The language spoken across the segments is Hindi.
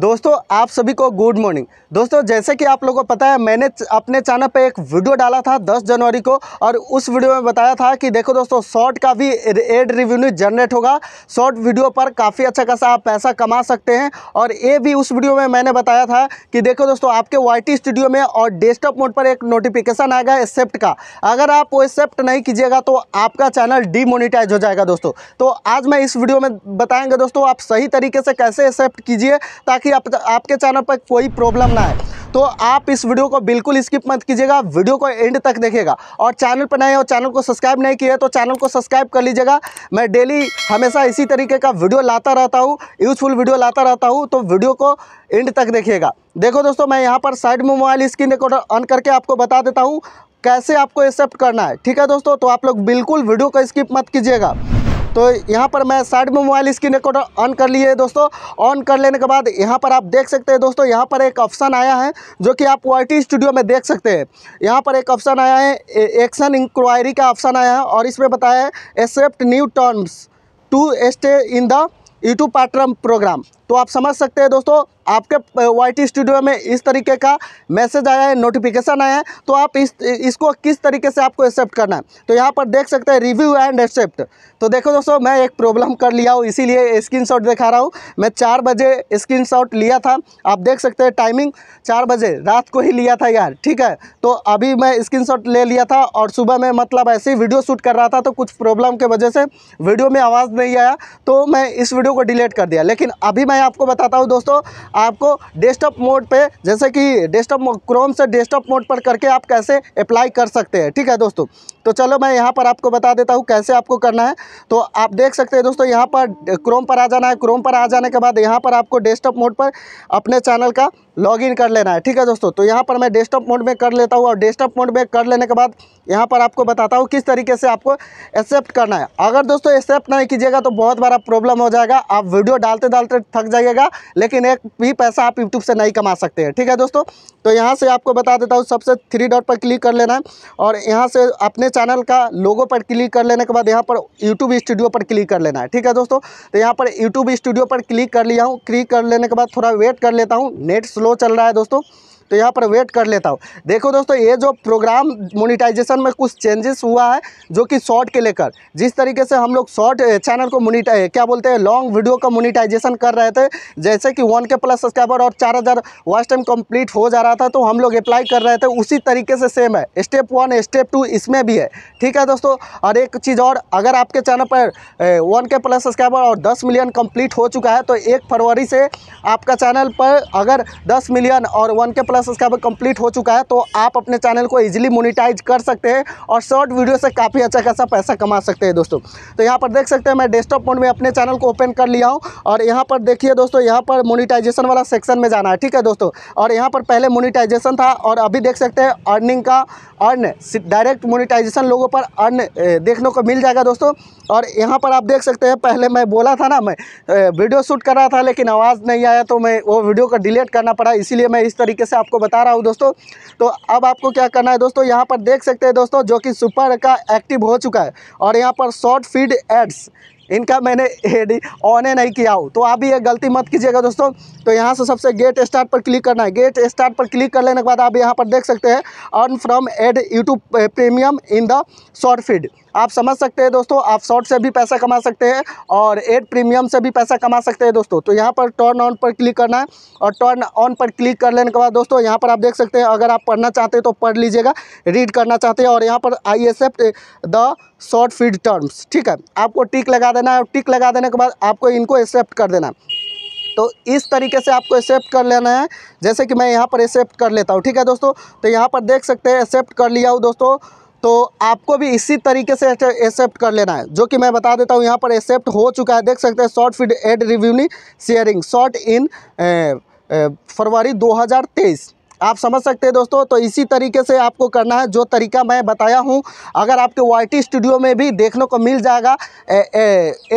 दोस्तों आप सभी को गुड मॉर्निंग दोस्तों जैसे कि आप लोगों को पता है मैंने अपने चैनल पर एक वीडियो डाला था 10 जनवरी को और उस वीडियो में बताया था कि देखो दोस्तों शॉर्ट का भी एड रिव्यू जनरेट होगा शॉर्ट वीडियो पर काफ़ी अच्छा खासा आप पैसा कमा सकते हैं और ये भी उस वीडियो में मैंने बताया था कि देखो दोस्तों आपके वाई स्टूडियो में और डेस्कटॉप मोड पर एक नोटिफिकेशन आएगा एक्सेप्ट का अगर आप वो एक्सेप्ट नहीं कीजिएगा तो आपका चैनल डिमोनिटाइज हो जाएगा दोस्तों तो आज मैं इस वीडियो में बताएंगे दोस्तों आप सही तरीके से कैसे एक्सेप्ट कीजिए ताकि कि आप, आपके चैनल पर कोई प्रॉब्लम ना आए तो आप इस वीडियो को बिल्कुल स्किप मत कीजिएगा वीडियो को एंड तक देखेगा और चैनल पर नए और चैनल को सब्सक्राइब नहीं किया तो चैनल को सब्सक्राइब कर लीजिएगा मैं डेली हमेशा इसी तरीके का वीडियो लाता रहता हूँ यूज़फुल वीडियो लाता रहता हूँ तो वीडियो को एंड तक देखिएगा देखो दोस्तों मैं यहाँ पर साइड में मोबाइल स्क्रीन रिकॉर्डर ऑन करके आपको बता देता हूँ कैसे आपको एक्सेप्ट करना है ठीक है दोस्तों तो आप लोग बिल्कुल वीडियो को स्किप मत कीजिएगा तो यहाँ पर मैं साइड में मोबाइल स्क्रीन रिकॉर्डर ऑन कर लिए दोस्तों ऑन कर लेने के बाद यहाँ पर आप देख सकते हैं दोस्तों यहाँ पर एक ऑप्शन आया है जो कि आप वाई स्टूडियो में देख सकते हैं यहाँ पर एक ऑप्शन आया है एक्शन इंक्वायरी का ऑप्शन आया है और इसमें बताया है accept new terms to stay in the YouTube पैटर्म प्रोग्राम तो आप समझ सकते हैं दोस्तों आपके वाई स्टूडियो में इस तरीके का मैसेज आया है नोटिफिकेशन आया है तो आप इस इसको किस तरीके से आपको एक्सेप्ट करना है तो यहाँ पर देख सकते हैं रिव्यू एंड एक्सेप्ट तो देखो दोस्तों मैं एक प्रॉब्लम कर लिया हूँ इसीलिए स्क्रीनशॉट दिखा रहा हूँ मैं चार बजे स्क्रीनशॉट लिया था आप देख सकते हैं टाइमिंग चार बजे रात को ही लिया था यार ठीक है तो अभी मैं स्क्रीन ले लिया था और सुबह में मतलब ऐसे ही वीडियो शूट कर रहा था तो कुछ प्रॉब्लम के वजह से वीडियो में आवाज़ नहीं आया तो मैं इस वीडियो को डिलीट कर दिया लेकिन अभी मैं मैं आपको बताता हूँ दोस्तों आपको डेस्कटॉप मोड पे जैसे कि डेस्कटॉप क्रोम से डेस्कटॉप मोड पर करके आप कैसे अप्लाई कर सकते हैं ठीक है दोस्तों तो चलो मैं यहाँ पर आपको बता देता हूँ कैसे आपको करना है तो आप देख सकते हैं दोस्तों यहाँ पर क्रोम पर आ जाना है क्रोम पर आ जाने के बाद यहाँ पर आपको डेस्कटॉप मोड पर अपने चैनल का लॉगिन कर लेना है ठीक है दोस्तों तो यहाँ पर मैं डेस्कटॉप मोड में कर लेता हूँ और डेस्कटॉप मोड में कर लेने के बाद यहाँ पर आपको बताता हूँ किस तरीके से आपको एक्सेप्ट करना है अगर दोस्तों एक्सेप्ट नहीं कीजिएगा तो बहुत बड़ा प्रॉब्लम हो जाएगा आप वीडियो डालते डालते थक जाइएगा लेकिन एक भी पैसा आप यूट्यूब से नहीं कमा सकते हैं ठीक है दोस्तों तो यहाँ से आपको बता देता हूँ सबसे थ्री डॉट पर क्लिक कर लेना है और यहाँ से अपने चैनल का लोगो पर क्लिक कर लेने के बाद यहाँ पर यूट्यूब स्टूडियो पर क्लिक कर लेना है ठीक है दोस्तों तो यहाँ पर यूट्यूब स्टूडियो पर क्लिक कर लिया हूँ क्लिक कर लेने के बाद थोड़ा वेट कर लेता हूँ नेट स्लो स्लो चल रहा है दोस्तों तो यहाँ पर वेट कर लेता हूँ देखो दोस्तों ये जो प्रोग्राम मोनिटाइजेशन में कुछ चेंजेस हुआ है जो कि शॉर्ट के लेकर जिस तरीके से हम लोग शॉर्ट चैनल eh, को मोनिटाइज eh, क्या बोलते हैं लॉन्ग वीडियो का मोनिटाइजेशन कर रहे थे जैसे कि वन के प्लस सब्सक्राइबर और चार हज़ार वॉच टाइम कंप्लीट हो जा रहा था तो हम लोग अप्लाई कर रहे थे उसी तरीके से सेम है स्टेप वन स्टेप टू इसमें भी है ठीक है दोस्तों और एक चीज़ और अगर आपके चैनल पर वन के प्लस सब्सक्राइबर और दस मिलियन कंप्लीट हो चुका है तो एक फरवरी से आपका चैनल पर अगर दस मिलियन और वन के प्लस थोड़ा सब्सक्राइबर कंप्लीट हो चुका है तो आप अपने चैनल को इजीली मोनिटाइज कर सकते हैं और शॉर्ट वीडियो से काफ़ी अच्छा खासा पैसा कमा सकते हैं दोस्तों तो यहाँ पर देख सकते हैं मैं डेस्कटॉप मोड में अपने चैनल को ओपन कर लिया हूँ और यहाँ पर देखिए दोस्तों यहाँ पर मोनिटाइजेशन वाला सेक्शन में जाना है ठीक है दोस्तों और यहाँ पर पहले मोनिटाइजेशन था और अभी देख सकते हैं अर्निंग का अर्न डायरेक्ट मोनिटाइजेशन लोगों पर अर्न देखने को मिल जाएगा दोस्तों और यहाँ पर आप देख सकते हैं पहले मैं बोला था ना मैं वीडियो शूट कर रहा था लेकिन आवाज़ नहीं आया तो मैं वो वीडियो को डिलीट करना पड़ा इसीलिए मैं इस तरीके से आप आपको बता रहा हूँ दोस्तों तो अब आपको क्या करना है दोस्तों यहाँ पर देख सकते हैं दोस्तों जो कि सुपर का एक्टिव हो चुका है और यहाँ पर शॉर्ट फीड एड्स इनका मैंने हेड ऑन ही नहीं किया हो तो आप भी ये गलती मत कीजिएगा दोस्तों तो यहाँ से सबसे गेट स्टार्ट पर क्लिक करना है गेट स्टार्ट पर क्लिक कर लेने के बाद आप यहाँ पर देख सकते हैं earn from ad YouTube premium in the short feed आप समझ सकते हैं दोस्तों आप शॉर्ट से भी पैसा कमा सकते हैं और एड प्रीमियम से भी पैसा कमा सकते हैं दोस्तों तो यहाँ पर टर्न ऑन पर क्लिक करना है और टर्न ऑन पर क्लिक कर लेने के बाद दोस्तों यहाँ पर आप देख सकते हैं अगर आप पढ़ना चाहते हैं तो पढ़ लीजिएगा रीड करना चाहते हैं और यहाँ पर I F the short feed terms ठीक है आपको टिक लगा देना है और टिक लगा देने के बाद आपको इनको एक्सेप्ट कर देना तो इस तरीके से आपको एक्सेप्ट कर लेना है जैसे कि मैं यहाँ पर एक्सेप्ट कर लेता हूँ ठीक है दोस्तों तो यहाँ पर देख सकते हैं एक्सेप्ट कर लिया हूँ दोस्तों तो आपको भी इसी तरीके से एक्सेप्ट कर लेना है जो कि मैं बता देता हूँ यहाँ पर एक्सेप्ट हो चुका है देख सकते हैं short feed ad revenue sharing short in February दो आप समझ सकते हैं दोस्तों तो इसी तरीके से आपको करना है जो तरीका मैं बताया हूँ अगर आपके वाई स्टूडियो में भी देखने को मिल जाएगा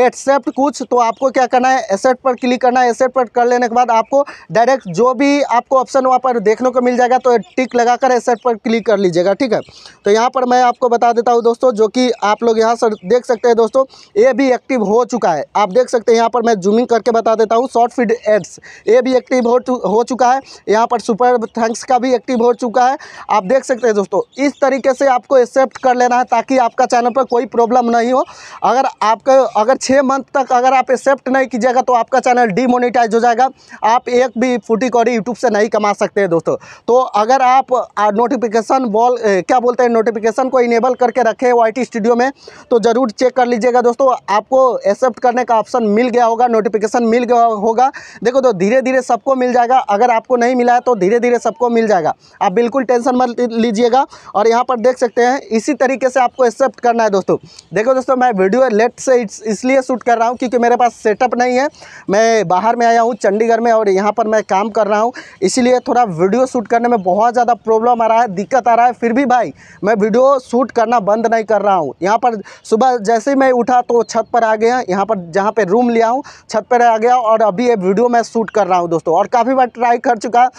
एक्सेप्ट कुछ तो आपको क्या करना है एसेट पर क्लिक करना है एसेट पर कर लेने के बाद आपको डायरेक्ट जो भी आपको ऑप्शन वहाँ पर देखने को मिल जाएगा तो टिक लगा कर एसेट पर क्लिक कर लीजिएगा ठीक है तो यहाँ पर मैं आपको बता देता हूँ दोस्तों जो कि आप लोग यहाँ से देख सकते हैं दोस्तों ये भी एक्टिव हो चुका है आप देख सकते हैं यहाँ पर मैं जूमिंग करके बता देता हूँ शॉर्ट फीड एड्स ये भी एक्टिव हो, हो चुका है यहाँ पर सुपर थैंक लंग्स का भी एक्टिव हो चुका है आप देख सकते हैं दोस्तों इस तरीके से आपको एक्सेप्ट कर लेना है ताकि आपका चैनल पर कोई प्रॉब्लम नहीं हो अगर आपका अगर छः मंथ तक अगर आप एक्सेप्ट नहीं कीजिएगा तो आपका चैनल डीमोनिटाइज हो जाएगा आप एक भी फूटी कौड़ी यूट्यूब से नहीं कमा सकते हैं दोस्तों तो अगर आप नोटिफिकेशन बॉल क्या बोलते हैं नोटिफिकेशन को इनेबल करके रखे वाई स्टूडियो में तो ज़रूर चेक कर लीजिएगा दोस्तों आपको एक्सेप्ट करने का ऑप्शन मिल गया होगा नोटिफिकेशन मिल गया होगा देखो तो धीरे धीरे सबको मिल जाएगा अगर आपको नहीं मिला है तो धीरे धीरे सबको आपको मिल जाएगा आप बिल्कुल टेंशन मत लीजिएगा और यहाँ पर देख सकते हैं इसी तरीके से आपको एक्सेप्ट करना है दोस्तों देखो दोस्तों मैं वीडियो लेट से इसलिए शूट कर रहा हूँ क्योंकि मेरे पास सेटअप नहीं है मैं बाहर में आया हूँ चंडीगढ़ में और यहाँ पर मैं काम कर रहा हूँ इसीलिए थोड़ा वीडियो शूट करने में बहुत ज़्यादा प्रॉब्लम आ रहा है दिक्कत आ रहा है फिर भी भाई मैं वीडियो शूट करना बंद नहीं कर रहा हूँ यहाँ पर सुबह जैसे ही मैं उठा तो छत पर आ गया यहाँ पर जहाँ पर रूम लिया हूँ छत पर आ गया और अभी ये वीडियो मैं शूट कर रहा हूँ दोस्तों और काफ़ी बार ट्राई कर चुका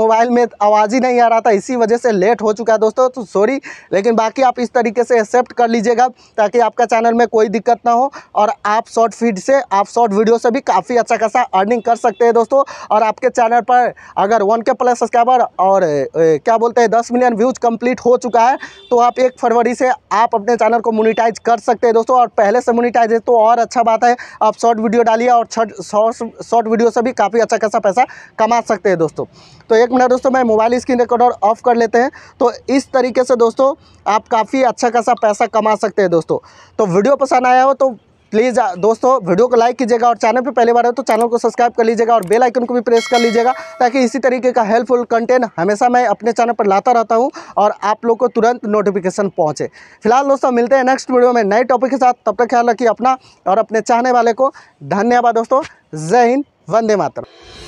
मोबाइल मोबाइल में आवाज़ ही नहीं आ रहा था इसी वजह से लेट हो चुका है दोस्तों तो सॉरी लेकिन बाकी आप इस तरीके से एक्सेप्ट कर लीजिएगा ताकि आपका चैनल में कोई दिक्कत ना हो और आप शॉर्ट फीड से आप शॉर्ट वीडियो से भी काफ़ी अच्छा खासा अर्निंग कर सकते हैं दोस्तों और आपके चैनल पर अगर वन के प्लस सब्सक्राइबर और ए, क्या बोलते हैं दस मिलियन व्यूज़ कंप्लीट हो चुका है तो आप एक फरवरी से आप अपने चैनल को मोनिटाइज कर सकते हैं दोस्तों और पहले से मोनिटाइज है तो और अच्छा बात है आप शॉर्ट वीडियो डालिए और शॉर्ट वीडियो से भी काफ़ी अच्छा खासा पैसा कमा सकते हैं दोस्तों तो एक मिनट दोस्तों मैं मोबाइल स्क्रीन रिकॉर्डर ऑफ कर लेते हैं तो इस तरीके से दोस्तों आप काफ़ी अच्छा खासा पैसा कमा सकते हैं दोस्तों तो वीडियो पसंद आया हो तो प्लीज़ दोस्तों वीडियो को लाइक कीजिएगा और चैनल पर पहली बार हो तो चैनल को सब्सक्राइब कर लीजिएगा और बेल आइकन को भी प्रेस कर लीजिएगा ताकि इसी तरीके का हेल्पफुल कंटेंट हमेशा मैं अपने चैनल पर लाता रहता हूं और आप लोग को तुरंत नोटिफिकेशन पहुंचे फिलहाल दोस्तों मिलते हैं नेक्स्ट वीडियो में नए टॉपिक के साथ तब तक ख्याल रखिए अपना और अपने चाहने वाले को धन्यवाद दोस्तों जय हिंद वंदे मातरम